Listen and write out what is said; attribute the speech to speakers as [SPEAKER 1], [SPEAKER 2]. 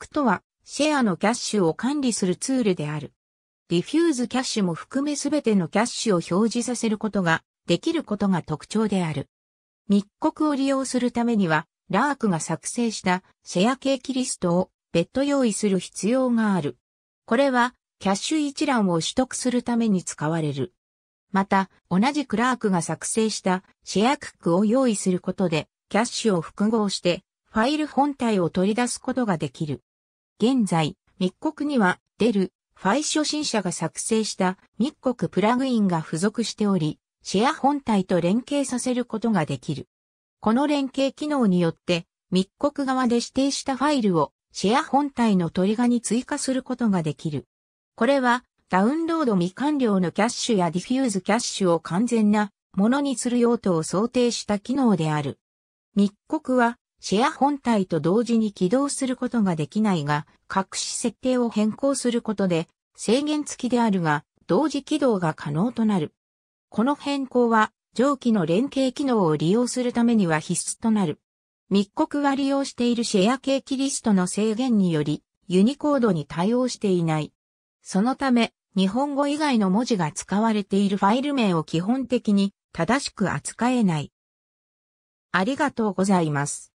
[SPEAKER 1] クとは、シェアのキャッシュを管理するツールである。リフューズキャッシュも含めすべてのキャッシュを表示させることができることが特徴である。密告を利用するためには、ラークが作成したシェアケーキリストを別途用意する必要がある。これは、キャッシュ一覧を取得するために使われる。また、同じくラークが作成したシェアクックを用意することで、キャッシュを複合して、ファイル本体を取り出すことができる。現在、密告には、出る、ファイ初心者が作成した密告プラグインが付属しており、シェア本体と連携させることができる。この連携機能によって、密告側で指定したファイルをシェア本体のトリガに追加することができる。これは、ダウンロード未完了のキャッシュやディフューズキャッシュを完全なものにする用途を想定した機能である。密告はシェア本体と同時に起動することができないが、隠し設定を変更することで、制限付きであるが、同時起動が可能となる。この変更は、上記の連携機能を利用するためには必須となる。密告は利用しているシェアケーキリストの制限により、ユニコードに対応していない。そのため、日本語以外の文字が使われているファイル名を基本的に正しく扱えない。ありがとうございます。